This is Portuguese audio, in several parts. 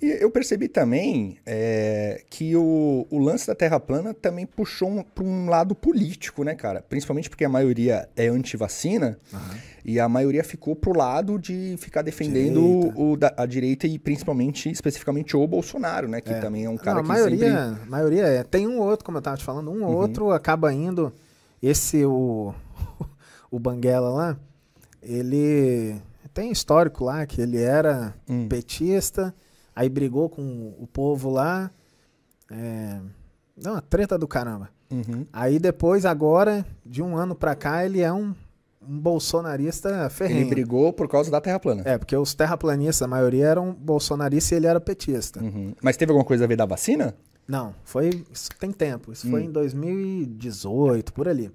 E eu percebi também é, que o, o, lance da Terra plana também puxou um, para um lado político, né, cara? Principalmente porque a maioria é anti-vacina uhum. e a maioria ficou pro lado de ficar defendendo direita. O, da, a direita e principalmente, especificamente, o Bolsonaro, né? Que é. também é um cara Não, a que maioria, sempre... É, a maioria é. Tem um outro, como eu estava te falando, um uhum. outro acaba indo... Esse, o, o Banguela lá, ele tem histórico lá que ele era hum. petista... Aí brigou com o povo lá. É, a é uma treta do caramba. Uhum. Aí depois, agora, de um ano pra cá, ele é um, um bolsonarista ferrenho. Ele brigou por causa da terra plana. É, porque os terraplanistas, a maioria eram bolsonaristas e ele era petista. Uhum. Mas teve alguma coisa a ver da vacina? Não, foi. Isso tem tempo. Isso foi hum. em 2018, por ali.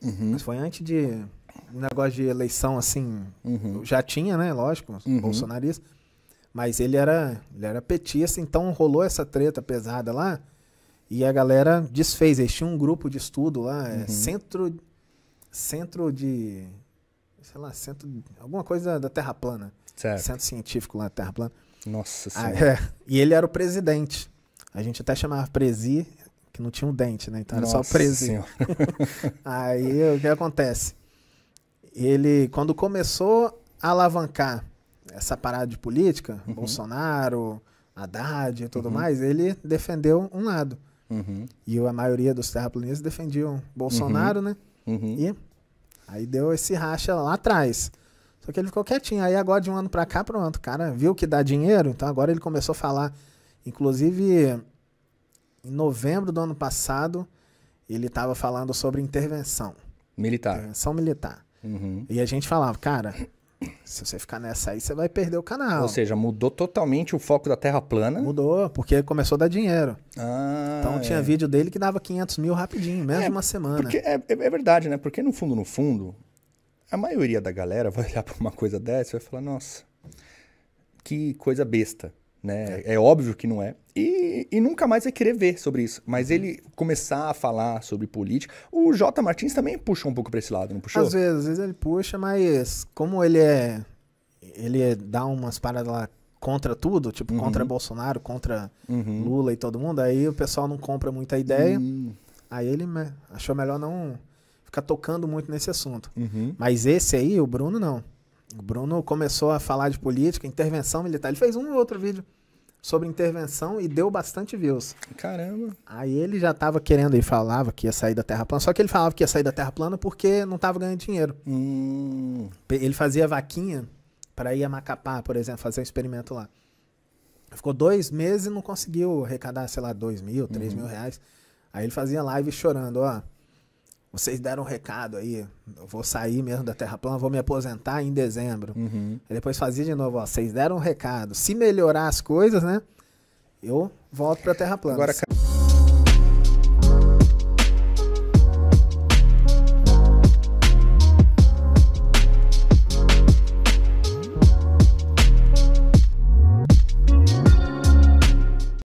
Uhum. Mas foi antes de. Um negócio de eleição assim. Uhum. Já tinha, né? Lógico, uhum. bolsonarista. Mas ele era, ele era petista, então rolou essa treta pesada lá. E a galera desfez. Eles tinham um grupo de estudo lá, é, uhum. é, centro, centro de. Sei lá, centro. Alguma coisa da Terra Plana. Certo. Centro científico lá da Terra Plana. Nossa ah, Senhora. Ah, é. E ele era o presidente. A gente até chamava Presi, que não tinha um dente, né? Então era Nossa só Presi. Aí o que acontece? Ele, quando começou a alavancar essa parada de política, uhum. Bolsonaro, Haddad e tudo uhum. mais, ele defendeu um lado. Uhum. E a maioria dos terraplanistas defendiam Bolsonaro, uhum. né? Uhum. E aí deu esse racha lá atrás. Só que ele ficou quietinho. Aí agora de um ano pra cá, pronto, o cara viu que dá dinheiro, então agora ele começou a falar. Inclusive, em novembro do ano passado, ele estava falando sobre intervenção. Militar. Intervenção militar. Uhum. E a gente falava, cara, se você ficar nessa aí, você vai perder o canal. Ou seja, mudou totalmente o foco da Terra plana. Mudou, porque começou a dar dinheiro. Ah, então tinha é. vídeo dele que dava 500 mil rapidinho, mesmo é, uma semana. É, é, é, verdade, né? Porque no fundo, no fundo, a maioria da galera vai olhar para uma coisa dessa e vai falar, nossa, que coisa besta. Né? É. é óbvio que não é. E, e, nunca mais vai querer ver sobre isso. Mas uhum. ele começar a falar sobre política. O J. Martins também puxou um pouco para esse lado, não puxou? Às vezes, às vezes ele puxa, mas como ele é. Ele é, dá umas paradas lá contra tudo, tipo, uhum. contra Bolsonaro, contra uhum. Lula e todo mundo, aí o pessoal não compra muita ideia. Uhum. Aí ele né, achou melhor não ficar tocando muito nesse assunto. Uhum. Mas esse aí, o Bruno, não. O Bruno começou a falar de política, intervenção militar. Ele fez um ou outro vídeo sobre intervenção e deu bastante views. Caramba. Aí ele já estava querendo e falava que ia sair da Terra plana. Só que ele falava que ia sair da Terra plana porque não estava ganhando dinheiro. Hum. Ele fazia vaquinha para ir a Macapá, por exemplo, fazer um experimento lá. Ficou dois meses e não conseguiu arrecadar, sei lá, dois mil, três uhum. mil reais. Aí ele fazia live chorando, ó vocês deram um recado aí, eu vou sair mesmo da Terra Plana, vou me aposentar em dezembro. Uhum. E depois fazia de novo, ó, vocês deram um recado. Se melhorar as coisas, né? Eu volto pra Terra Plana. Agora,